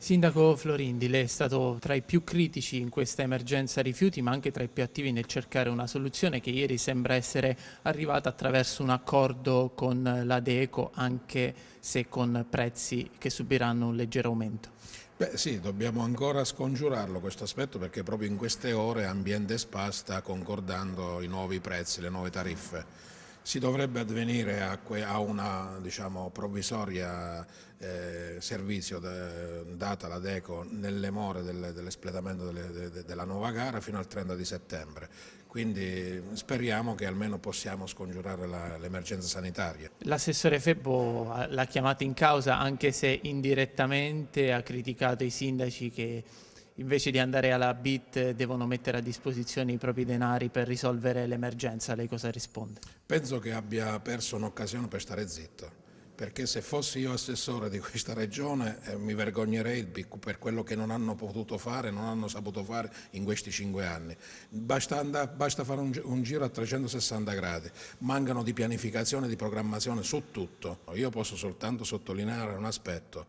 Sindaco Florindi, lei è stato tra i più critici in questa emergenza rifiuti, ma anche tra i più attivi nel cercare una soluzione che ieri sembra essere arrivata attraverso un accordo con la DECO, anche se con prezzi che subiranno un leggero aumento. Beh sì, dobbiamo ancora scongiurarlo questo aspetto perché proprio in queste ore Ambiente Spa sta concordando i nuovi prezzi, le nuove tariffe si dovrebbe advenire a, a una diciamo, provvisoria eh, servizio de, data la Deco nelle more del, dell'espletamento delle, de, della nuova gara fino al 30 di settembre. Quindi speriamo che almeno possiamo scongiurare l'emergenza sanitaria. L'assessore Febbo l'ha chiamata in causa anche se indirettamente ha criticato i sindaci che invece di andare alla BIT eh, devono mettere a disposizione i propri denari per risolvere l'emergenza, lei cosa risponde? Penso che abbia perso un'occasione per stare zitto perché se fossi io assessore di questa regione eh, mi vergognerei per quello che non hanno potuto fare, non hanno saputo fare in questi cinque anni. Basta, andare, basta fare un, un, giro a 360 gradi, mancano di pianificazione, e di programmazione su tutto. Io posso soltanto sottolineare un aspetto.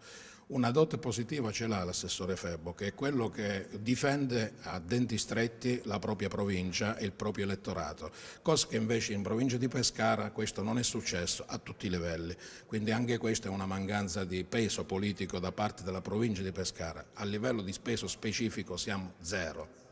Una dote positiva ce l'ha l'assessore Febbo, che è quello che difende a denti stretti la propria provincia e il proprio elettorato, cosa che invece in provincia di Pescara questo non è successo a tutti i livelli, quindi anche questa è una mancanza di peso politico da parte della provincia di Pescara. A livello di peso specifico siamo zero.